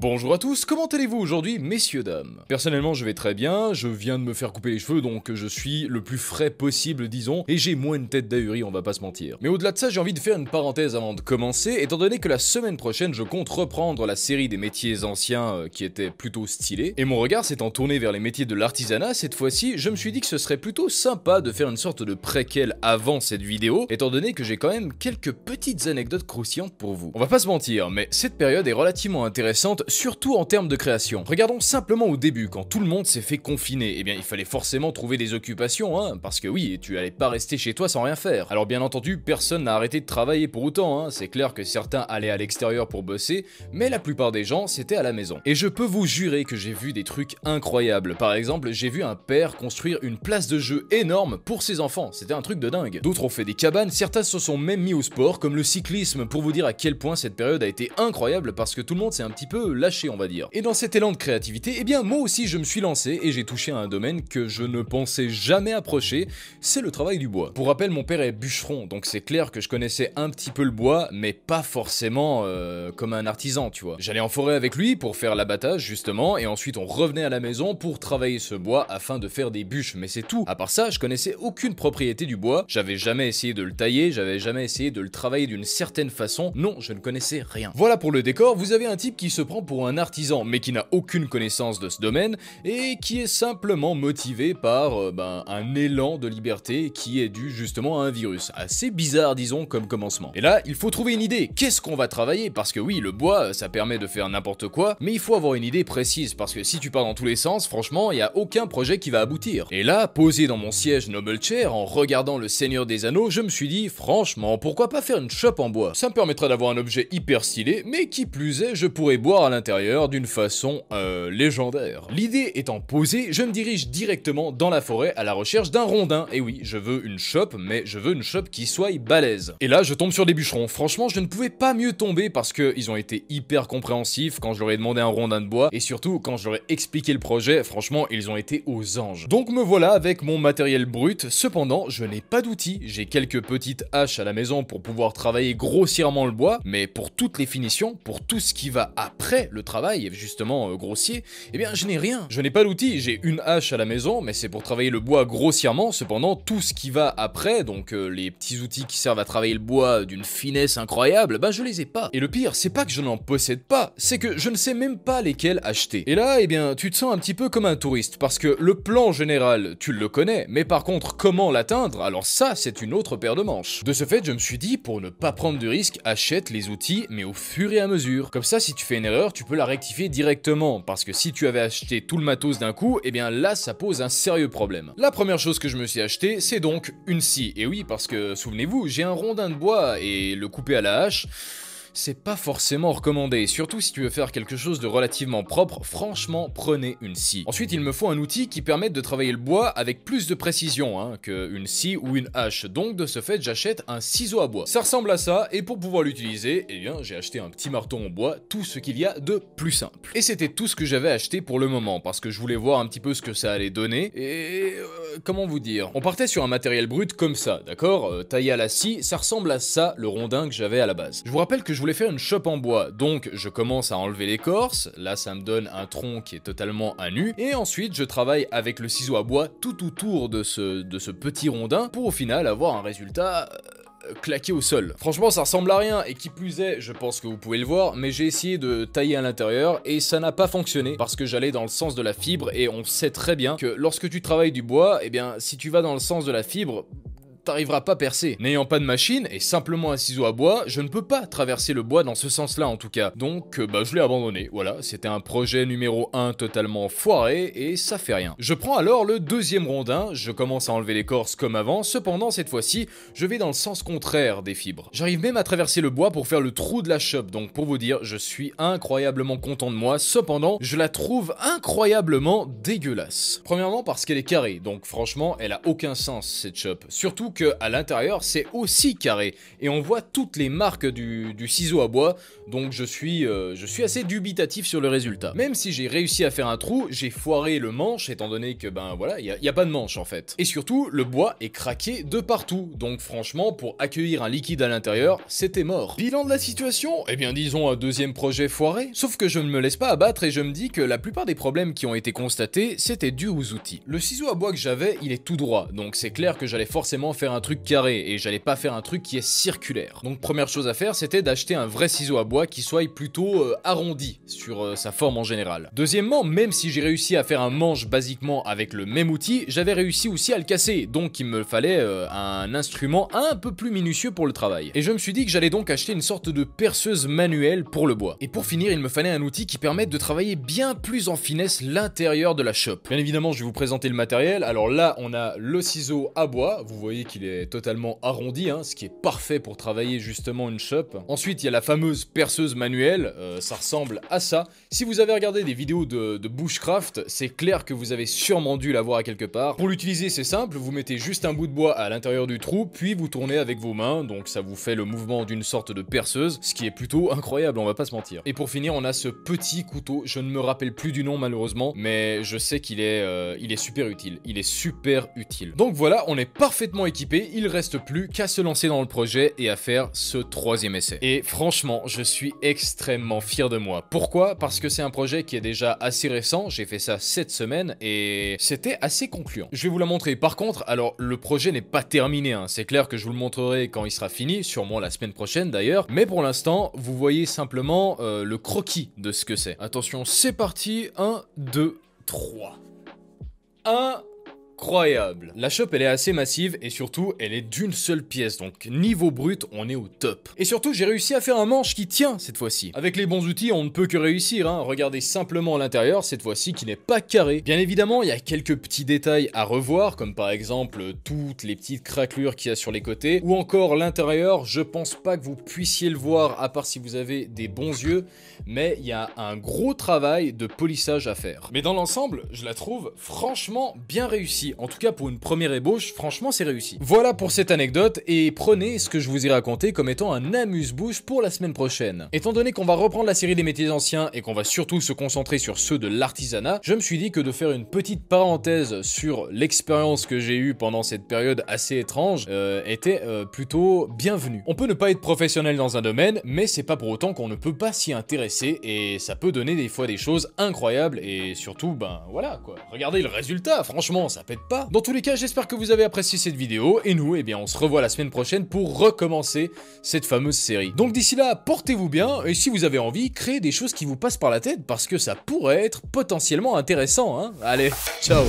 Bonjour à tous, comment allez-vous aujourd'hui, messieurs dames Personnellement, je vais très bien, je viens de me faire couper les cheveux, donc je suis le plus frais possible, disons, et j'ai moins une tête d'ahurie on va pas se mentir. Mais au-delà de ça, j'ai envie de faire une parenthèse avant de commencer, étant donné que la semaine prochaine, je compte reprendre la série des métiers anciens euh, qui était plutôt stylée, et mon regard s'étant tourné vers les métiers de l'artisanat, cette fois-ci, je me suis dit que ce serait plutôt sympa de faire une sorte de préquel avant cette vidéo, étant donné que j'ai quand même quelques petites anecdotes croustillantes pour vous. On va pas se mentir, mais cette période est relativement intéressante surtout en termes de création. Regardons simplement au début, quand tout le monde s'est fait confiner, eh bien il fallait forcément trouver des occupations, hein, parce que oui, tu allais pas rester chez toi sans rien faire. Alors bien entendu, personne n'a arrêté de travailler pour autant, hein. c'est clair que certains allaient à l'extérieur pour bosser, mais la plupart des gens, c'était à la maison. Et je peux vous jurer que j'ai vu des trucs incroyables. Par exemple, j'ai vu un père construire une place de jeu énorme pour ses enfants, c'était un truc de dingue. D'autres ont fait des cabanes, certains se sont même mis au sport, comme le cyclisme, pour vous dire à quel point cette période a été incroyable, parce que tout le monde s'est un petit peu lâcher, on va dire. Et dans cet élan de créativité, eh bien moi aussi je me suis lancé et j'ai touché à un domaine que je ne pensais jamais approcher, c'est le travail du bois. Pour rappel, mon père est bûcheron, donc c'est clair que je connaissais un petit peu le bois, mais pas forcément euh, comme un artisan, tu vois. J'allais en forêt avec lui pour faire l'abattage justement, et ensuite on revenait à la maison pour travailler ce bois afin de faire des bûches, mais c'est tout. À part ça, je connaissais aucune propriété du bois, j'avais jamais essayé de le tailler, j'avais jamais essayé de le travailler d'une certaine façon, non, je ne connaissais rien. Voilà pour le décor, vous avez un type qui se prend pour un artisan mais qui n'a aucune connaissance de ce domaine et qui est simplement motivé par euh, ben, un élan de liberté qui est dû justement à un virus. Assez bizarre disons comme commencement. Et là, il faut trouver une idée. Qu'est-ce qu'on va travailler Parce que oui, le bois, ça permet de faire n'importe quoi, mais il faut avoir une idée précise parce que si tu pars dans tous les sens, franchement, il n'y a aucun projet qui va aboutir. Et là, posé dans mon siège Noble Chair en regardant le Seigneur des Anneaux, je me suis dit, franchement, pourquoi pas faire une chope en bois Ça me permettrait d'avoir un objet hyper stylé, mais qui plus est, je pourrais boire l'intérieur d'une façon euh, légendaire. L'idée étant posée, je me dirige directement dans la forêt à la recherche d'un rondin. Et eh oui, je veux une chope, mais je veux une chope qui soit balèze. Et là, je tombe sur des bûcherons. Franchement, je ne pouvais pas mieux tomber parce qu'ils ont été hyper compréhensifs quand je leur ai demandé un rondin de bois. Et surtout, quand je leur ai expliqué le projet, franchement, ils ont été aux anges. Donc me voilà avec mon matériel brut. Cependant, je n'ai pas d'outils. J'ai quelques petites haches à la maison pour pouvoir travailler grossièrement le bois. Mais pour toutes les finitions, pour tout ce qui va après, le travail, est justement euh, grossier, eh bien je n'ai rien. Je n'ai pas l'outil, j'ai une hache à la maison, mais c'est pour travailler le bois grossièrement, cependant tout ce qui va après, donc euh, les petits outils qui servent à travailler le bois d'une finesse incroyable, bah je les ai pas. Et le pire, c'est pas que je n'en possède pas, c'est que je ne sais même pas lesquels acheter. Et là, eh bien, tu te sens un petit peu comme un touriste, parce que le plan général, tu le connais, mais par contre, comment l'atteindre Alors ça, c'est une autre paire de manches. De ce fait, je me suis dit, pour ne pas prendre de risque, achète les outils, mais au fur et à mesure. Comme ça, si tu fais une erreur, tu peux la rectifier directement, parce que si tu avais acheté tout le matos d'un coup, eh bien là, ça pose un sérieux problème. La première chose que je me suis acheté, c'est donc une scie. Et oui, parce que, souvenez-vous, j'ai un rondin de bois, et le couper à la hache c'est pas forcément recommandé, surtout si tu veux faire quelque chose de relativement propre, franchement prenez une scie. Ensuite il me faut un outil qui permette de travailler le bois avec plus de précision hein, que une scie ou une hache, donc de ce fait j'achète un ciseau à bois. Ça ressemble à ça, et pour pouvoir l'utiliser, eh bien j'ai acheté un petit marteau en bois, tout ce qu'il y a de plus simple. Et c'était tout ce que j'avais acheté pour le moment, parce que je voulais voir un petit peu ce que ça allait donner, et... Euh, comment vous dire On partait sur un matériel brut comme ça, d'accord euh, Taillé à la scie, ça ressemble à ça, le rondin que j'avais à la base. Je vous rappelle que je voulais faire une chope en bois, donc je commence à enlever l'écorce, là ça me donne un tronc qui est totalement à nu, et ensuite je travaille avec le ciseau à bois tout autour de ce, de ce petit rondin pour au final avoir un résultat euh, claqué au sol. Franchement, ça ressemble à rien, et qui plus est, je pense que vous pouvez le voir, mais j'ai essayé de tailler à l'intérieur, et ça n'a pas fonctionné, parce que j'allais dans le sens de la fibre, et on sait très bien que lorsque tu travailles du bois, eh bien, si tu vas dans le sens de la fibre, n'arrivera pas à percer. N'ayant pas de machine et simplement un ciseau à bois, je ne peux pas traverser le bois dans ce sens-là en tout cas. Donc, euh, bah, je l'ai abandonné. Voilà, c'était un projet numéro 1 totalement foiré et ça fait rien. Je prends alors le deuxième rondin, je commence à enlever l'écorce comme avant, cependant, cette fois-ci, je vais dans le sens contraire des fibres. J'arrive même à traverser le bois pour faire le trou de la chope, donc pour vous dire, je suis incroyablement content de moi, cependant, je la trouve incroyablement dégueulasse. Premièrement parce qu'elle est carrée, donc franchement, elle a aucun sens cette chope. Surtout à l'intérieur c'est aussi carré. Et on voit toutes les marques du, ciseau à bois, donc je suis, euh, je suis assez dubitatif sur le résultat. Même si j'ai réussi à faire un trou, j'ai foiré le manche étant donné que ben voilà, il n'y a, pas de manche en fait. Et surtout, le bois est craqué de partout, donc franchement pour accueillir un liquide à l'intérieur, c'était mort. Bilan de la situation et eh bien disons un deuxième projet foiré, sauf que je ne me laisse pas abattre et je me dis que la plupart des problèmes qui ont été constatés, c'était dû aux outils. Le ciseau à bois que j'avais, il est tout droit, donc c'est clair que j'allais forcément faire un truc carré et j'allais pas faire un truc qui est circulaire. Donc première chose à faire, c'était d'acheter un vrai ciseau à bois qui soit plutôt euh, arrondi sur euh, sa forme en général. Deuxièmement, même si j'ai réussi à faire un manche basiquement avec le même outil, j'avais réussi aussi à le casser, donc il me fallait euh, un instrument un peu plus minutieux pour le travail. Et je me suis dit que j'allais donc acheter une sorte de perceuse manuelle pour le bois. Et pour finir, il me fallait un outil qui permette de travailler bien plus en finesse l'intérieur de la chope. Bien évidemment, je vais vous présenter le matériel. Alors là, on a le ciseau à bois, vous voyez qu'il est totalement arrondi, hein, ce qui est parfait pour travailler justement une shop. Ensuite, il y a la fameuse perceuse manuelle, euh, ça ressemble à ça. Si vous avez regardé des vidéos de, bushcraft, c'est clair que vous avez sûrement dû l'avoir à quelque part. Pour l'utiliser, c'est simple, vous mettez juste un bout de bois à l'intérieur du trou, puis vous tournez avec vos mains, donc ça vous fait le mouvement d'une sorte de perceuse, ce qui est plutôt incroyable, on va pas se mentir. Et pour finir, on a ce petit couteau, je ne me rappelle plus du nom malheureusement, mais je sais qu'il est, euh, est super utile. Il est super utile. Donc voilà, on est parfaitement équipé il reste plus qu'à se lancer dans le projet et à faire ce troisième essai. Et franchement, je suis extrêmement fier de moi. Pourquoi Parce que c'est un projet qui est déjà assez récent, j'ai fait ça cette semaine et c'était assez concluant. Je vais vous la montrer. Par contre, alors le projet n'est pas terminé, hein. c'est clair que je vous le montrerai quand il sera fini, sûrement la semaine prochaine d'ailleurs, mais pour l'instant, vous voyez simplement euh, le croquis de ce que c'est. Attention, c'est parti, 1, 2, 3. 1, incroyable. La shop, elle est assez massive et surtout, elle est d'une seule pièce. Donc, niveau brut, on est au top. Et surtout, j'ai réussi à faire un manche qui tient cette fois-ci. Avec les bons outils, on ne peut que réussir. Hein. Regardez simplement l'intérieur, cette fois-ci, qui n'est pas carré. Bien évidemment, il y a quelques petits détails à revoir, comme par exemple toutes les petites craquelures qu'il y a sur les côtés, ou encore l'intérieur. Je pense pas que vous puissiez le voir, à part si vous avez des bons yeux, mais il y a un gros travail de polissage à faire. Mais dans l'ensemble, je la trouve franchement bien réussie. En tout cas, pour une première ébauche, franchement, c'est réussi. Voilà pour cette anecdote et prenez ce que je vous ai raconté comme étant un amuse-bouche pour la semaine prochaine. Étant donné qu'on va reprendre la série des métiers anciens et qu'on va surtout se concentrer sur ceux de l'artisanat, je me suis dit que de faire une petite parenthèse sur l'expérience que j'ai eue pendant cette période assez étrange euh, était euh, plutôt bienvenue. On peut ne pas être professionnel dans un domaine, mais c'est pas pour autant qu'on ne peut pas s'y intéresser et ça peut donner des fois des choses incroyables et surtout, ben voilà quoi. Regardez le résultat, franchement, ça pète pas. Dans tous les cas, j'espère que vous avez apprécié cette vidéo, et nous, eh bien, on se revoit la semaine prochaine pour recommencer cette fameuse série. Donc d'ici là, portez-vous bien, et si vous avez envie, créez des choses qui vous passent par la tête, parce que ça pourrait être potentiellement intéressant, hein. Allez, ciao